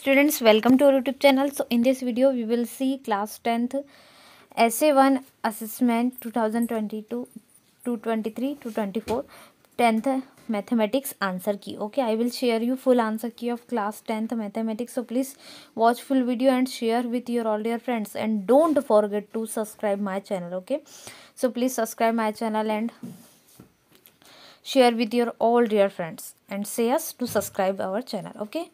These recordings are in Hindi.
students welcome to our youtube channel so in this video we will see class 10th essay 1 assessment 2022 223 to 24 10th mathematics answer key okay i will share you full answer key of class 10th mathematics so please watch full video and share with your all your friends and don't forget to subscribe my channel okay so please subscribe my channel and share with your all dear friends and say to subscribe our channel okay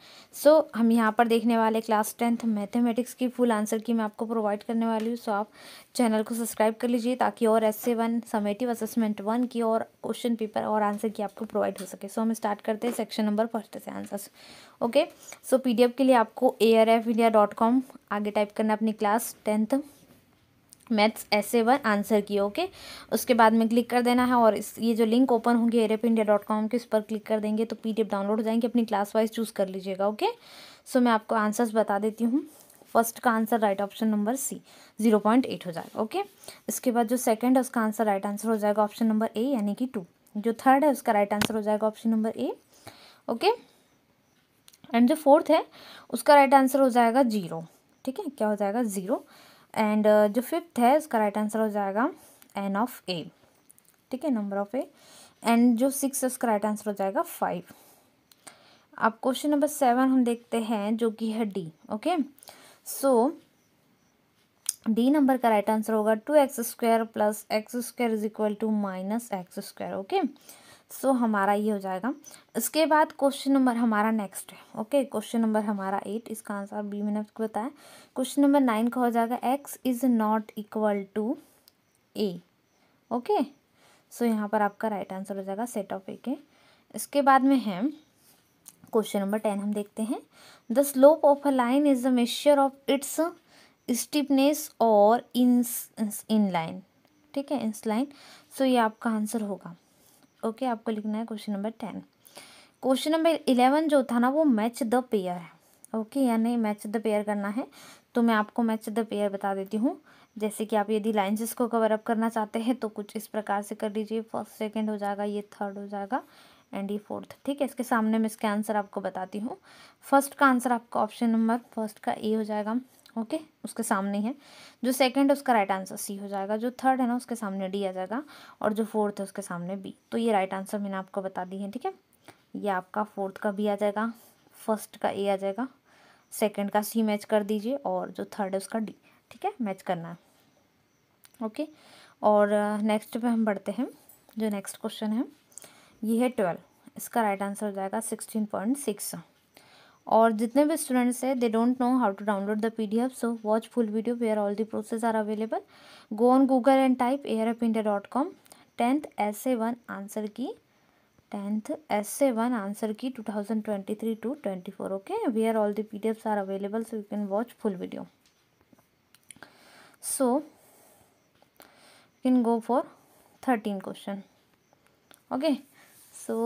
so हम यहाँ पर देखने वाले क्लास टेंथ मैथमेटिक्स की फुल आंसर की मैं आपको प्रोवाइड करने वाली हूँ सो so, आप चैनल को सब्सक्राइब कर लीजिए ताकि और S one summative assessment one की और क्वेश्चन पेपर और आंसर की आपको प्रोवाइड हो सके सो so, हम स्टार्ट करते हैं सेक्शन नंबर फर्स्ट से आंसर्स ओके सो पी के लिए आपको A R F India dot com आगे टाइप करना अपनी class tenth maths SA one answer key okay उसके बाद में क्लिक कर देना है और इस ये जो लिंक ओपन होंगे एरप इंडिया डॉट कॉम के उस पर क्लिक कर देंगे तो एफ डाउनलोड हो जाएंगे अपनी क्लास वाइज चूज़ कर लीजिएगा ओके सो मैं आपको आंसर्स बता देती हूँ फर्स्ट का answer right option number C zero point eight हो जाएगा ओके इसके बाद जो सेकंड है उसका आंसर राइट आंसर हो जाएगा ऑप्शन नंबर ए यानी कि टू जो थर्ड है उसका राइट आंसर हो जाएगा option number A okay and जो फोर्थ है उसका राइट आंसर हो जाएगा जीरो ठीक है क्या हो जाएगा ज़ीरो एंड uh, जो फिफ्थ है उसका राइट आंसर हो जाएगा एन ऑफ ए ठीक है नंबर ऑफ ए एंड जो सिक्स है उसका राइट आंसर हो जाएगा फाइव अब क्वेश्चन नंबर सेवन हम देखते हैं जो कि है D okay so D number का राइट आंसर होगा two x square plus x square is equal to minus x square okay so हमारा ये हो जाएगा इसके बाद क्वेश्चन नंबर हमारा नेक्स्ट है ओके क्वेश्चन नंबर हमारा एट इसका आंसर बी मैंने आपको बताया क्वेश्चन नंबर नाइन का हो जाएगा x is not equal to A okay so यहाँ पर आपका राइट आंसर हो जाएगा सेट ऑफ ए के इसके बाद में है क्वेश्चन नंबर टेन हम देखते हैं the slope of a line is the measure of its steepness और इन इन लाइन ठीक है इंस लाइन सो ये आपका आंसर होगा ओके okay, आपको लिखना है question number ten question number eleven जो था ना वो मैच द पेयर है ओके okay, यानी मैच द पेयर करना है तो मैं आपको मैच द पेयर बता देती हूँ जैसे कि आप यदि लाइन को कवर अप करना चाहते हैं तो कुछ इस प्रकार से कर लीजिए फर्स्ट सेकेंड हो जाएगा ये थर्ड हो जाएगा एंड ये फोर्थ ठीक है इसके सामने मैं इसके आंसर आपको बताती हूँ फर्स्ट का आंसर आपका ऑप्शन नंबर फर्स्ट का ए हो जाएगा ओके उसके सामने है जो सेकंड है उसका राइट आंसर सी हो जाएगा जो थर्ड है ना उसके सामने डी आ जाएगा और जो फोर्थ है उसके सामने बी तो ये राइट आंसर मैंने आपको बता दी है ठीक है ये आपका फोर्थ का बी आ जाएगा फर्स्ट का ए आ जाएगा सेकेंड का सी मैच कर दीजिए और जो थर्ड है उसका डी ठीक है मैच करना है ओके और नेक्स्ट पर हम बढ़ते हैं जो नेक्स्ट क्वेश्चन है ये है ट्वेल्व इसका राइट आंसर हो जाएगा सिक्सटीन पॉइंट सिक्स और जितने भी स्टूडेंट्स हैं they don't know how to download the P D F so watch full video where all the process are available go on Google and type air F India dot com tenth S A one answer key tenth S A one answer key two thousand twenty three to twenty four okay are all the P D Fs are available so you can watch full video so you can go for thirteen question okay so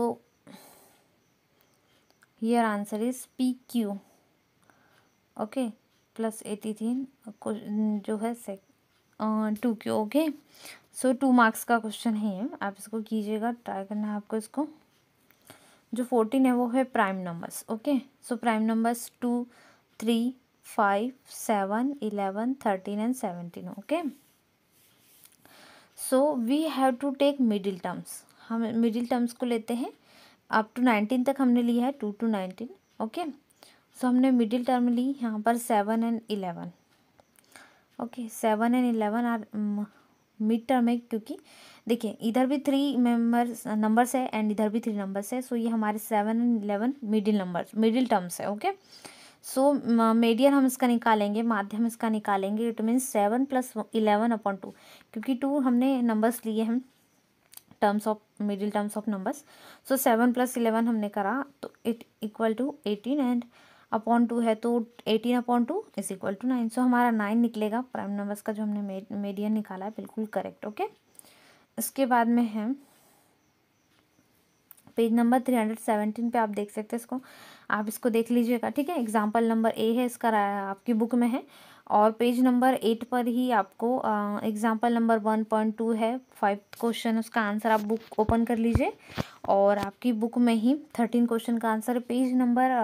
here answer is pq okay plus 83 जो है sec two Q okay so two marks का क्वेश्चन है आप इसको कीजिएगा ट्राई करना है आपको इसको जो फोर्टीन है वो है prime numbers okay so prime numbers two three five seven eleven thirteen and seventeen okay so we have to take middle terms हम मिडिल टर्म्स को लेते हैं अप टू नाइनटीन तक हमने लिया है two to nineteen okay so हमने मिडिल टर्म ली यहाँ पर seven and eleven okay seven and eleven are mid term है क्योंकि देखिए इधर भी थ्री मेम्बर्स नंबर्स है एंड इधर भी थ्री नंबर्स है सो ये हमारे seven and eleven middle number middle terms है ओके सो मीडियन हम इसका निकालेंगे माध्यम इसका निकालेंगे it means seven plus eleven upon two क्योंकि टू हमने नंबर्स लिए हैं terms of middle terms of numbers so seven plus eleven हमने करा तो it equal to eighteen and upon two है तो eighteen upon two is equal to nine so हमारा नाइन निकलेगा प्राइम नंबर्स का जो हमने मेडियन निकाला है बिल्कुल करेक्ट ओके इसके बाद में है page number three hundred seventeen पे आप देख सकते हैं इसको आप इसको देख लीजिएगा ठीक है एग्जाम्पल नंबर ए है इसका आपकी बुक में है और पेज नंबर एट पर ही आपको example number one point two है फाइव क्वेश्चन उसका आंसर आप बुक ओपन कर लीजिए और आपकी बुक में ही थर्टीन क्वेश्चन का answer page number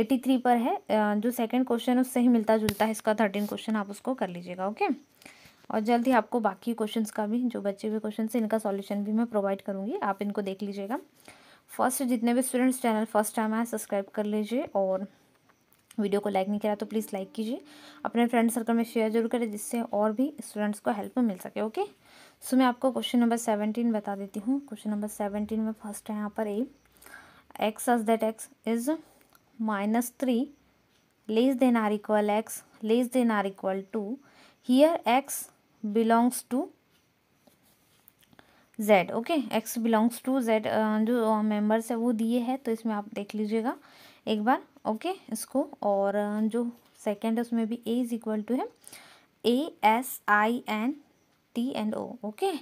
eighty three है जो सेकंड क्वेश्चन उससे ही मिलता जुलता है इसका थर्टीन क्वेश्चन आप उसको कर लीजिएगा ओके और जल्द ही आपको बाकी क्वेश्चन का भी जो बचे हुए क्वेश्चन हैं इनका सॉल्यूशन भी मैं प्रोवाइड करूँगी आप इनको देख लीजिएगा फर्स्ट जितने भी स्टूडेंट्स चैनल फर्स्ट टाइम आए सब्सक्राइब कर लीजिए और वीडियो को लाइक नहीं करा तो प्लीज़ लाइक कीजिए अपने फ्रेंड सर्कल में शेयर जरूर करें जिससे और भी स्टूडेंट्स को हेल्प मिल सके ओके सो मैं आपको क्वेश्चन नंबर सेवनटीन बता देती हूँ क्वेश्चन नंबर सेवनटीन में फर्स्ट है यहाँ पर A x as that x is minus three less than or equal x less than or equal two here x belongs to Z okay x belongs to Z जो मेम्बर्स uh, है वो दिए है तो इसमें आप देख लीजिएगा एक बार ओके इसको और जो सेकेंड है उसमें भी ए इज इक्वल टू है A S I N T and O okay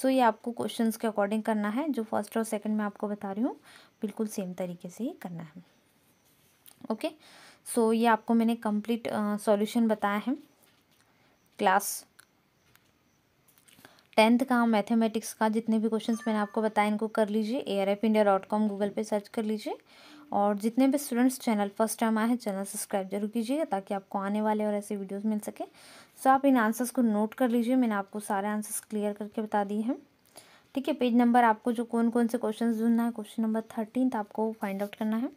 so ये आपको क्वेश्चंस के अकॉर्डिंग करना है जो फर्स्ट और सेकेंड मैं आपको बता रही हूँ बिल्कुल सेम तरीके से ही करना है ओके सो ये आपको मैंने कंप्लीट सॉल्यूशन uh, बताया है क्लास टेंथ का मैथमेटिक्स का जितने भी क्वेश्चंस मैंने आपको बताया इनको कर लीजिए A R F India dot com Google पे सर्च कर लीजिए और जितने भी स्टूडेंट्स चैनल फर्स्ट टाइम आए हैं चैनल सब्सक्राइब जरूर कीजिएगा ताकि आपको आने वाले और ऐसे वीडियोस मिल सके सो आप इन आंसर्स को नोट कर लीजिए मैंने आपको सारे आंसर्स क्लियर करके बता दिए हैं ठीक है पेज नंबर आपको जो कौन कौन से क्वेश्चन ढूंढना है क्वेश्चन नंबर थर्टीन आपको फाइंड आउट करना है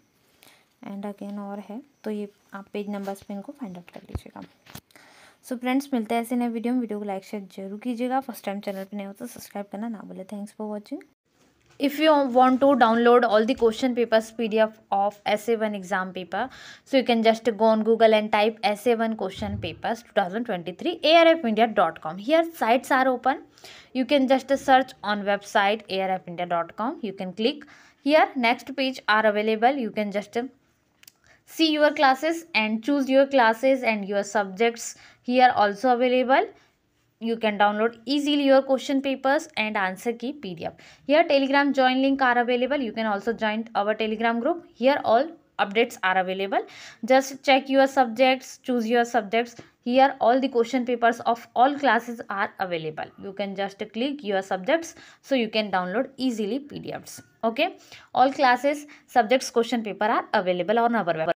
एंड अगेन और है तो ये आप पेज नंबर्स पर इनको फाइंड आउट कर लीजिएगा सो फ्रेंड्स मिलते हैं ऐसे नए वीडियो में वीडियो को लाइक शेयर जरूर कीजिएगा फर्स्ट टाइम चैनल पर नहीं हो तो सब्सक्राइब करना ना बोले thanks for watching if you want to download all the question papers pdf of essay 1 exam paper so you can just go on google and type essay 1 question papers 2023 arfindia.com here sites are open you can just search on website arfindia.com you can click here next page are available you can just see your classes and choose your classes and your subjects here also available you can download easily your question papers and answer key pdf here telegram join link are available you can also join our telegram group here all updates are available just check your subjects choose your subjects here all the question papers of all classes are available you can just click your subjects so you can download easily pdfs okay all classes subjects question paper are available on our website